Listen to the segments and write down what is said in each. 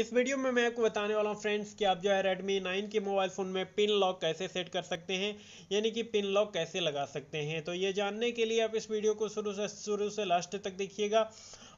इस वीडियो में मैं आपको बताने वाला हूँ फ्रेंड्स कि आप जो है Redmi 9 के मोबाइल फ़ोन में पिन लॉक कैसे सेट कर सकते हैं यानी कि पिन लॉक कैसे लगा सकते हैं तो ये जानने के लिए आप इस वीडियो को शुरू से शुरू से लास्ट तक देखिएगा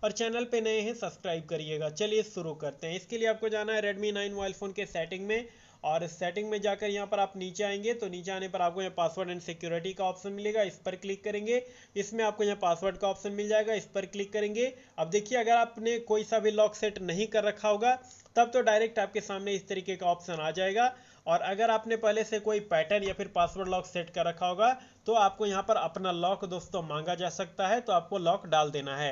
और चैनल पे नए हैं सब्सक्राइब करिएगा चलिए शुरू करते हैं इसके लिए आपको जाना है रेडमी नाइन मोबाइल फ़ोन के सेटिंग में और सेटिंग में जाकर यहाँ पर आप नीचे आएंगे तो नीचे आने पर आपको यहाँ पासवर्ड एंड सिक्योरिटी का ऑप्शन मिलेगा इस पर क्लिक करेंगे इसमें आपको यहाँ पासवर्ड का ऑप्शन मिल जाएगा इस पर क्लिक करेंगे अब देखिए अगर आपने कोई सा भी लॉक सेट नहीं कर रखा होगा तब तो डायरेक्ट आपके सामने इस तरीके का ऑप्शन आ जाएगा और अगर आपने पहले से कोई पैटर्न या फिर पासवर्ड लॉक सेट कर रखा होगा तो आपको यहाँ पर अपना लॉक दोस्तों मांगा जा सकता है तो आपको लॉक डाल देना है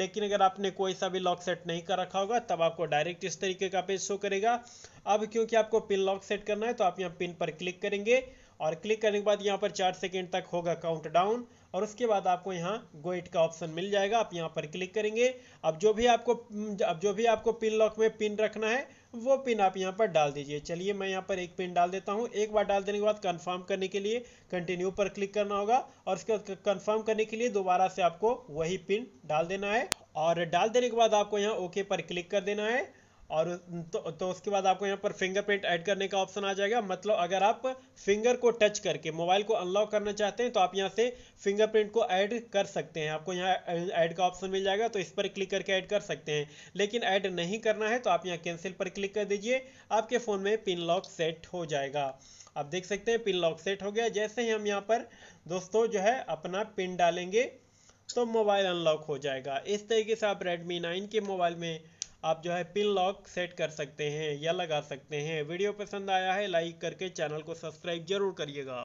लेकिन अगर आपने कोई सा भी लॉक सेट नहीं कर रखा होगा तब आपको डायरेक्ट इस तरीके का पेज शो करेगा अब क्योंकि आपको पिन लॉक सेट करना है तो आप यहाँ पिन पर क्लिक करेंगे और क्लिक करने के बाद यहाँ पर चार सेकेंड तक होगा डाउन और उसके बाद आपको यहाँ गोइट का ऑप्शन मिल जाएगा आप यहाँ पर क्लिक करेंगे अब जो भी आपको अब जो भी आपको पिन लॉक में पिन रखना है वो पिन आप यहाँ पर डाल दीजिए चलिए मैं यहाँ पर एक पिन डाल देता हूँ एक बार डाल देने के बाद कंफर्म करने के लिए कंटिन्यू पर क्लिक करना होगा और उसके बाद कन्फर्म करने के लिए दोबारा से आपको वही पिन डाल देना है और डाल देने के बाद आपको यहाँ ओके पर क्लिक कर देना है और तो, तो उसके बाद आपको यहाँ पर फिंगरप्रिंट ऐड करने का ऑप्शन आ जाएगा मतलब अगर आप फिंगर को टच करके मोबाइल को अनलॉक करना चाहते हैं तो आप यहाँ से फिंगरप्रिंट को ऐड कर सकते हैं आपको यहाँ ऐड का ऑप्शन मिल जाएगा तो इस पर क्लिक करके ऐड कर सकते हैं लेकिन ऐड नहीं करना है तो आप यहाँ कैंसिल पर क्लिक कर दीजिए आपके फ़ोन में पिन लॉक सेट हो जाएगा आप देख सकते हैं पिन लॉक सेट हो गया जैसे ही हम यहाँ पर दोस्तों जो है अपना पिन डालेंगे तो मोबाइल अनलॉक हो जाएगा इस तरीके से आप रेडमी नाइन के मोबाइल में आप जो है पिन लॉक सेट कर सकते हैं या लगा सकते हैं वीडियो पसंद आया है लाइक करके चैनल को सब्सक्राइब जरूर करिएगा